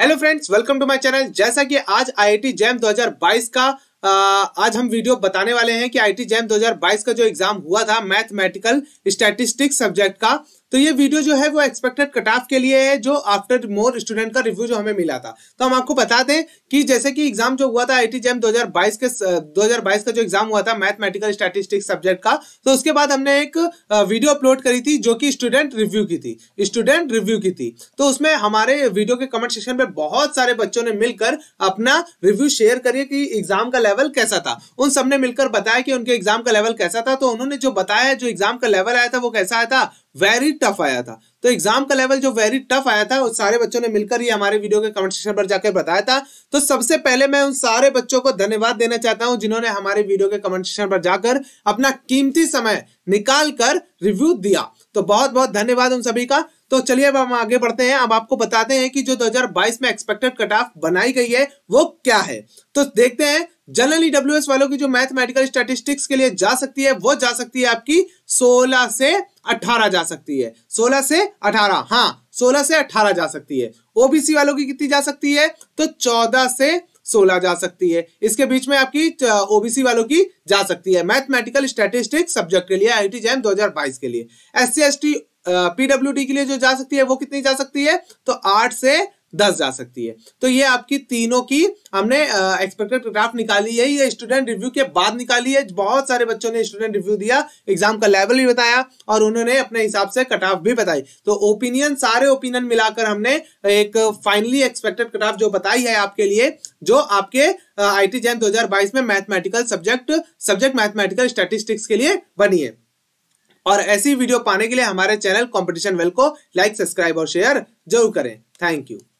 hello friends welcome to my channel जैसा कि आज आईआईटी जैम 2022 का आज हम वीडियो बताने वाले हैं कि आईआईटी जैम 2022 का जो एग्जाम हुआ था मैथमेटिकल स्टैटिस्टिक्स सब्जेक्ट का तो ये वीडियो जो है वो एक्सपेक्टेड कट ऑफ के लिए है जो आफ्टर मोर स्टूडेंट का रिव्यू जो हमें मिला था तो हम आपको बता दें कि जैसे कि एग्जाम जो हुआ था आई टी जैम बाईस के 2022 का जो एग्जाम हुआ था मैथमेटिकल स्टैटिस्टिक्स सब्जेक्ट का तो उसके बाद हमने एक वीडियो अपलोड करी थी जो कि स्टूडेंट रिव्यू की थी स्टूडेंट रिव्यू की थी तो उसमें हमारे वीडियो के कमेंट सेक्शन में बहुत सारे बच्चों ने मिलकर अपना रिव्यू शेयर करिए कि एग्जाम का लेवल कैसा था उन सबने मिलकर बताया कि उनके एग्जाम का लेवल कैसा था तो उन्होंने जो बताया जो एग्जाम का लेवल आया था वो कैसा आया था वेरी टफ आया था तो एग्जाम का लेवल जो वेरी टफ आया था उस सारे बच्चों ने मिलकर ही हमारे वीडियो के कमेंट सेक्शन पर जाकर बताया था तो सबसे पहले मैं उन सारे बच्चों को धन्यवाद देना चाहता हूं जिन्होंने हमारे वीडियो के कमेंट सेक्शन पर जाकर अपना कीमती समय निकाल कर रिव्यू दिया तो बहुत बहुत धन्यवाद उन सभी का तो चलिए अब हम आगे बढ़ते हैं अब आपको बताते हैं कि जो 2022 में एक्सपेक्टेड कट ऑफ बनाई गई है वो क्या है तो देखते हैं जनरली डब्ल्यू वालों की जो मैथमेटिकल स्टैटिस्टिक्स के लिए जा सकती है वो जा सकती है आपकी 16 से 18 जा सकती है 16 से 18 हाँ 16 से 18 जा सकती है ओबीसी वालों की कितनी जा सकती है तो 14 से 16 जा सकती है इसके बीच में आपकी ओबीसी वालों की जा सकती है मैथमेटिकल स्टैटिस्टिक्स सब्जेक्ट के लिए आई टी जैम के लिए एस सी पीडब्ल्यू के लिए जो जा सकती है वो कितनी जा सकती है तो आठ से दस जा सकती है तो ये आपकी तीनों की हमने एक्सपेक्टेड ग्राफ निकाली है ये स्टूडेंट रिव्यू के बाद निकाली है बहुत सारे बच्चों ने स्टूडेंट रिव्यू दिया एग्जाम का लेवल भी बताया और उन्होंने अपने हिसाब से कट ऑफ भी बताई तो ओपिनियन सारे ओपिनियन मिलाकर हमने एक फाइनली एक्सपेक्टेड कट ऑफ जो बताई है आपके लिए जो आपके आई टी जैन में mathematical subject subject mathematical statistics के लिए बनी है और ऐसी वीडियो पाने के लिए हमारे चैनल कॉम्पिटिशन वेल को लाइक सब्सक्राइब और शेयर जरूर करें थैंक यू